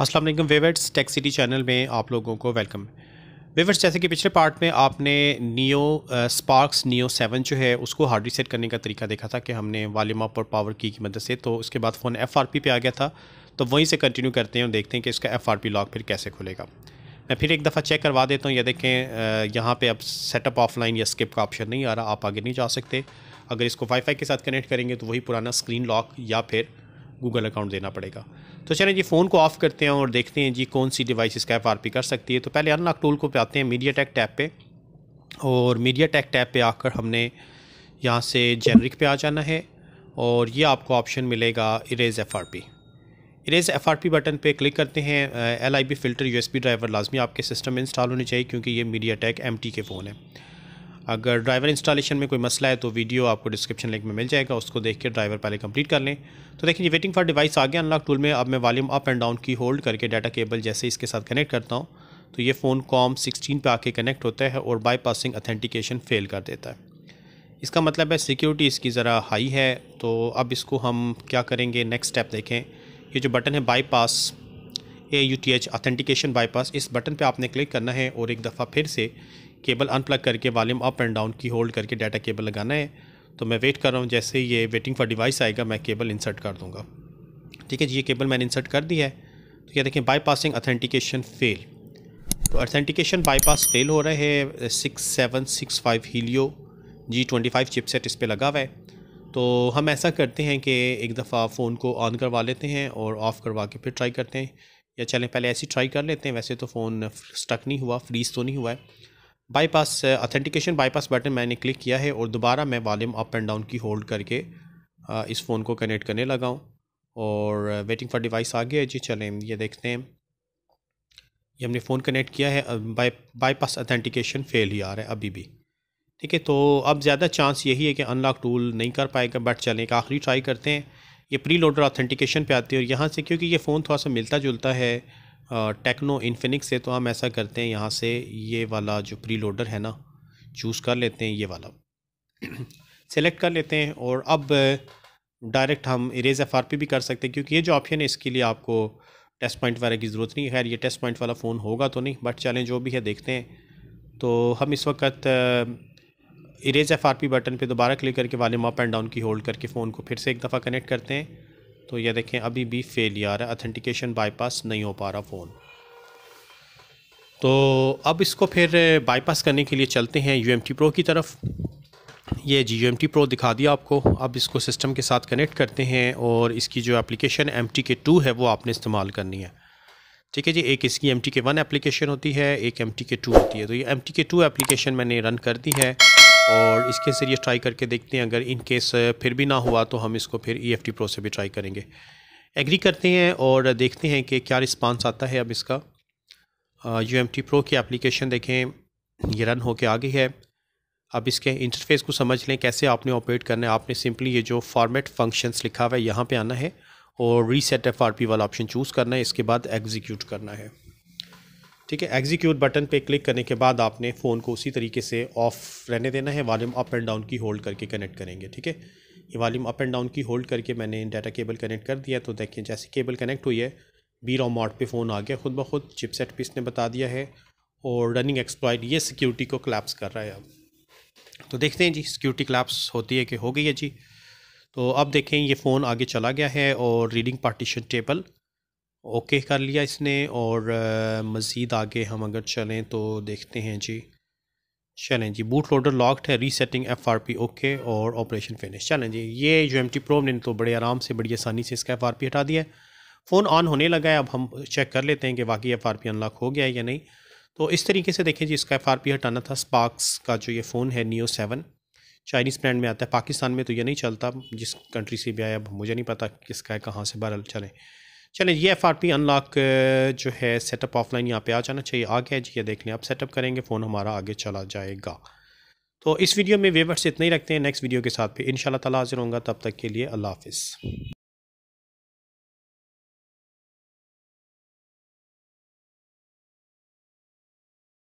असलम वेवर्ट्स tech city channel में आप लोगों को वेलकम वेवर्ट्स जैसे कि पिछले पार्ट में आपने नियो स्पार्क्स नियो सेवन जो है उसको हार्ड रिसेट करने का तरीका देखा था कि हमने वॉल्यूम अप और पावर की की मदद से तो उसके बाद फ़ोन एफ आर पी पे आ गया था तो वहीं से कंटिन्यू करते हैं और देखते हैं कि इसका एफ आर पी लॉक फिर कैसे खुलेगा मैं फिर एक दफ़ा चेक करवा देता हूँ या देखें यहाँ पर अब सेटअप ऑफलाइन या स्किप का ऑप्शन नहीं आ रहा आप आगे नहीं जा सकते अगर इसको वाईफाई के साथ कनेक्ट करेंगे तो वही पुराना स्क्रीन लॉक या फिर गूगल अकाउंट देना पड़ेगा तो चलें जी फ़ोन को ऑफ़ करते हैं और देखते हैं जी कौन सी डिवाइस इसका एफ आर पी कर सकती है तो पहले अनलॉक टूल को पे आते हैं मीडिया टैक टैप पर और मीडिया टेक टैप पर आकर हमने यहाँ से जेनरिक पे आ जाना है और ये आपको ऑप्शन मिलेगा erase F R P erase F R P button पे क्लिक करते हैं L I B filter U S B driver लाजमी आपके सिस्टम में इंस्टॉल होनी चाहिए क्योंकि ये MediaTek M T K phone है अगर ड्राइवर इंस्टॉलेशन में कोई मसला है तो वीडियो आपको डिस्क्रिप्शन लिंक में मिल जाएगा उसको देख के ड्राइवर पहले कंप्लीट कर लें तो देखिए वेटिंग फॉर डिवाइस आगे अनलॉक टूल में अब मैं volume up and down key hold करके डाटा केबल जैसे इसके साथ कनेक्ट करता हूँ तो ये फ़ोन कॉम सिक्सटीन पर आके कनेक्ट होता है और बाईपासिंग अथेंटिकेशन फेल कर देता है इसका मतलब है सिक्योरिटी इसकी ज़रा हाई है तो अब इसको हम क्या करेंगे नेक्स्ट स्टेप देखें ये जो बटन है bypass A U T H authentication bypass इस बटन पे आपने क्लिक करना है और एक दफ़ा फिर से केबल अनप्लग करके volume up and down key hold करके डाटा केबल लगाना है तो मैं वेट कर रहा हूँ जैसे ये वेटिंग फॉर डिवाइस आएगा मैं केबल इंसर्ट कर दूँगा ठीक है जी ये केबल मैंने इंसर्ट कर दी है तो क्या देखें बाईपासिंग अथेंटिकेशन फेल तो अथेंटिकेशन बाईपास फेल हो रहा है six seven six five Helio G twenty five chipset इस पर लगा हुआ है तो हम ऐसा करते हैं कि एक दफ़ा फ़ोन को ऑन करवा लेते हैं और ऑफ़ करवा के फिर ट्राई करते हैं या चलें पहले ऐसे ही ट्राई कर लेते हैं वैसे तो फ़ोन स्टक नहीं हुआ फ्रीज़ तो नहीं हुआ है बाईपास ऑथेंटिकेशन बाईपास बटन मैंने क्लिक किया है और दोबारा मैं volume up and down key hold करके uh, इस फ़ोन को कनेक्ट करने लगा हूँ और वेटिंग फॉर डिवाइस आ गया जी चलें ये देखते हैं ये हमने फ़ोन कनेक्ट किया है बाई बाईपास ऑथेंटिकेशन फेल ही आ रहा है अभी भी ठीक है तो अब ज़्यादा चांस यही है कि अनलॉक टूल नहीं कर पाएगा बट चलें एक आखिरी ट्राई करते हैं ये प्री लोडर ऑथेंटिकेशन पर आती है और यहाँ से क्योंकि ये फ़ोन थोड़ा सा मिलता जुलता है टेक्नो इन्फिनिक्स से तो हम ऐसा करते हैं यहाँ से ये वाला जो प्री लोडर है ना चूज़ कर लेते हैं ये वाला सेलेक्ट कर लेते हैं और अब डायरेक्ट हम इरेज एफ आर पी भी कर सकते हैं क्योंकि ये जो ऑप्शन है इसके लिए आपको टेस्ट पॉइंट वगैरह की ज़रूरत नहीं है खैर ये टेस्ट पॉइंट वाला फ़ोन होगा तो नहीं बट चलें जो भी है देखते हैं तो हम इस वक्त erase F R P button पे दोबारा क्लिक करके वाले मॉप एंड डाउन की होल्ड करके फ़ोन को फिर से एक दफ़ा कनेक्ट करते हैं तो ये देखें अभी भी फेल आ रहा है अथेंटिकेशन बाईपास नहीं हो पा रहा फ़ोन तो अब इसको फिर बाईपास करने के लिए चलते हैं यू एम टी प्रो की तरफ ये जी यू एम टी प्रो दिखा दिया आपको अब इसको सिस्टम के साथ कनेक्ट करते हैं और इसकी जो application M T K two है वो आपने इस्तेमाल करनी है ठीक है जी एक इसकी M T K one application होती है एक एम टी के टू होती है तो ये M T K two application मैंने रन कर दी है और इसके जरिए ट्राई करके देखते हैं अगर इन केस फिर भी ना हुआ तो हम इसको फिर ई एफ टी प्रो से भी ट्राई करेंगे एग्री करते हैं और देखते हैं कि क्या रिस्पांस आता है अब इसका यू एम टी प्रो की एप्लीकेशन देखें ये रन होके आ गई है अब इसके इंटरफेस को समझ लें कैसे आपने ऑपरेट करना है आपने सिंपली ये जो फॉर्मेट फंक्शंस लिखा हुआ है यहाँ पे आना है और रीसेट एफ आर पी वाला ऑप्शन चूज़ करना है इसके बाद एग्जीक्यूट करना है ठीक है एग्जीक्यूट बटन पे क्लिक करने के बाद आपने फ़ोन को उसी तरीके से ऑफ रहने देना है volume up and down key hold करके कनेक्ट करेंगे ठीक है ये volume up and down key hold करके मैंने डाटा केबल कनेक्ट कर दिया तो देखिए जैसे केबल कनेक्ट हुई है बी रोम मॉड पर फ़ोन आ गया खुद ब खुद चिप सेट पर इसने बता दिया है और रनिंग एक्सप्लॉयड ये सिक्योरिटी को क्लैप्स कर रहा है अब तो देखते हैं जी सिक्योरिटी क्लैप्स होती है कि हो गई है जी तो अब देखें ये फ़ोन आगे चला गया है और रीडिंग पार्टीशन टेबल ओके कर लिया इसने और मज़ीद आगे हम अगर चलें तो देखते हैं जी चलें जी बूट लोडर लॉक्ड है resetting F R P okay और ऑपरेशन फिनिश चलें जी ये जो एम टी प्रो ने तो बड़े आराम से बड़ी आसानी से इसका एफ आर पी हटा दिया है फ़ोन ऑन होने लगा है अब हम चेक कर लेते हैं कि वाकई एफ आर पी अनलॉक हो गया है या नहीं तो इस तरीके से देखें जी इसका एफ आर पी हटाना था स्पार्क्स का जो ये फ़ोन है नियो सेवन चाइनीज़ ब्रांड में आता है पाकिस्तान में तो ये नहीं चलता जिस कंट्री से भी आया अब मुझे नहीं पता किसका है कहाँ से बहरल चलें चलें ये एफ आर पी अनलॉक जो है सेटअप ऑफलाइन यहाँ पे आ जाना चाहिए आ गया जी ये देख लें आप सेटअप करेंगे फ़ोन हमारा आगे चला जाएगा तो इस वीडियो में वेवर्स इतना ही रखते हैं नेक्स्ट वीडियो के साथ भी इन ताला हाजिर होंगे तब तक के लिए अल्लाह हाफिज़